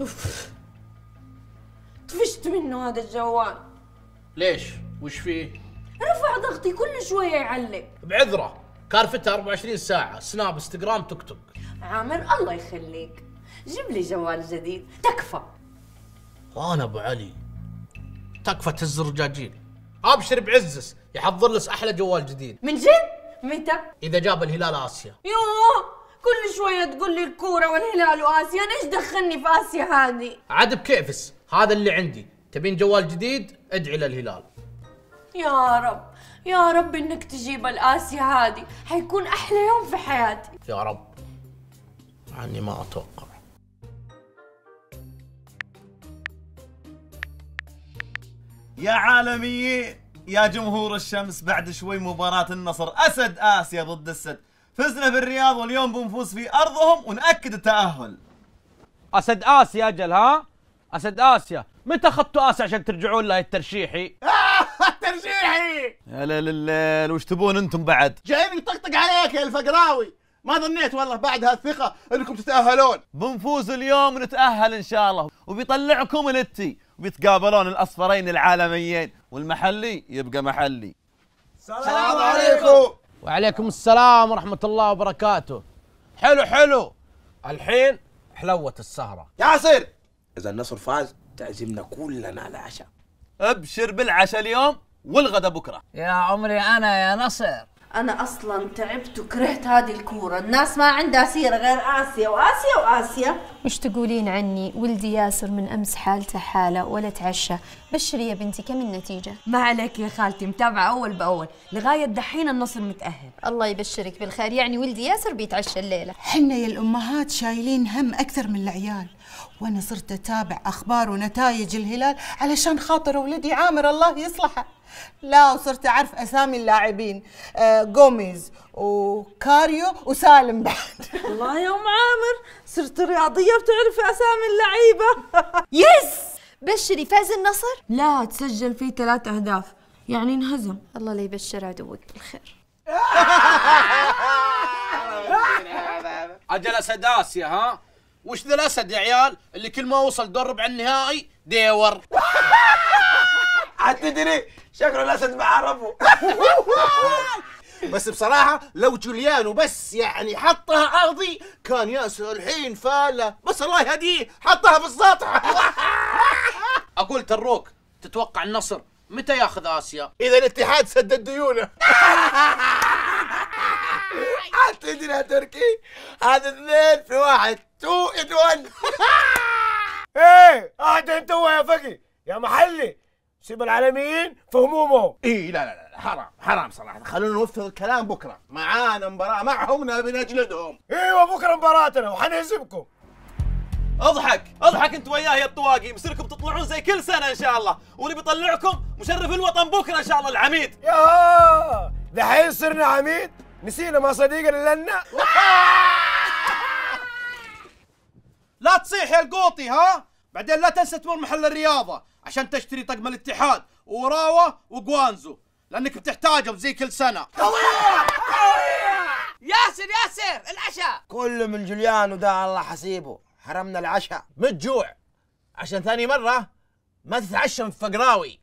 اوف طفشت منه هذا الجوال ليش؟ وش فيه؟ رفع ضغطي كل شوية يعلق بعذره كارفتها 24 ساعة سناب انستغرام توك توك عامر الله يخليك جيب لي جوال جديد تكفى وانا ابو علي تكفى تهز الرجاجيل ابشر بعزس يحضر لك احلى جوال جديد من جد؟ متى؟ اذا جاب الهلال اسيا يوه كل شوية تقول لي الكورة والهلال وآسيا أنا إيش دخلني في آسيا هذه عاد بكيفس هذا اللي عندي تبين جوال جديد ادعي للهلال يا رب يا رب إنك تجيب الآسيا هذه حيكون أحلى يوم في حياتي يا رب عني ما أتوقع يا عالميين يا جمهور الشمس بعد شوي مباراة النصر أسد آسيا ضد السد فزنا بالرياض واليوم بنفوز في ارضهم وناكد التاهل اسد اسيا اجل ها اسد اسيا متى اخذتوا اسيا عشان ترجعون لها الترشيحي آه، الترشيحي يا ليل الليل وش تبون انتم بعد جايبني طقطق عليك يا الفقراوي ما ظنيت والله بعد هالثقة انكم تتأهلون بنفوز اليوم ونتأهل ان شاء الله وبيطلعكم الاتي وبيتقابلون الاصفرين العالميين والمحلي يبقى محلي سلام عليكم وعليكم السلام ورحمة الله وبركاته حلو حلو الحين حلوة السهرة ياسر إذا النصر فاز تعزمنا كلنا على عشاء ابشر بالعشاء اليوم والغدا بكرة يا عمري أنا يا نصر انا اصلا تعبت وكرهت هذه الكوره الناس ما عندها سيره غير اسيا واسيا واسيا وش تقولين عني ولدي ياسر من امس حالته حاله ولا تعشى بشري يا بنتي كم النتيجه ما عليك يا خالتي متابعه اول باول لغايه دحين النصر متاهل الله يبشرك بالخير يعني ولدي ياسر بيتعشى الليله حنا يا الامهات شايلين هم اكثر من العيال وانا صرت اتابع اخبار ونتائج الهلال علشان خاطر ولدي عامر الله يصلحه لا وصرت اعرف اسامي اللاعبين جوميز آه، وكاريو وسالم بعد والله يا ام عامر صرت رياضيه وتعرف اسامي اللعيبه يس بشري فاز النصر لا تسجل فيه ثلاث اهداف يعني انهزم الله لا يبشر عدوك بالخير اجل اسد اسيا ها وش ذا الاسد يا عيال اللي كل ما وصل دور ربع النهائي ديور هتدري شكله الاسد عرفه بس بصراحة لو جوليانو بس يعني حطها أرضي كان ياسر الحين فالة بس الله يهديه حطها في السطح أقول تروك تتوقع النصر متى ياخذ آسيا؟ إذا الاتحاد سدد ديونه تدري يا تركي هذا اثنين في واحد تو ان ون ايه اهدى انت يا فقي يا محلي سيب العالميين في همومهم اي لا لا لا حرام حرام صراحه خلونا نوفر الكلام بكره معانا مباراه معهم نبي نجلدهم ايوه بكره مباراتنا وحنهزمكم اضحك اضحك انت وياه يا الطواقي مصيركم تطلعون زي كل سنه ان شاء الله واللي بيطلعكم مشرف الوطن بكره ان شاء الله العميد يا دحين صرنا عميد نسينا ما صديقنا لنا لا تصيح يا القوطي ها بعدين لا تنسى تمر محل الرياضة عشان تشتري طقم الاتحاد وراوة وجوانزو لأنك بتحتاجهم زي كل سنة ياسر ياسر العشاء كل من جوليان ودا الله حسيبه حرمنا العشاء متجوع عشان ثاني مرة ما تتعشم في فقراوي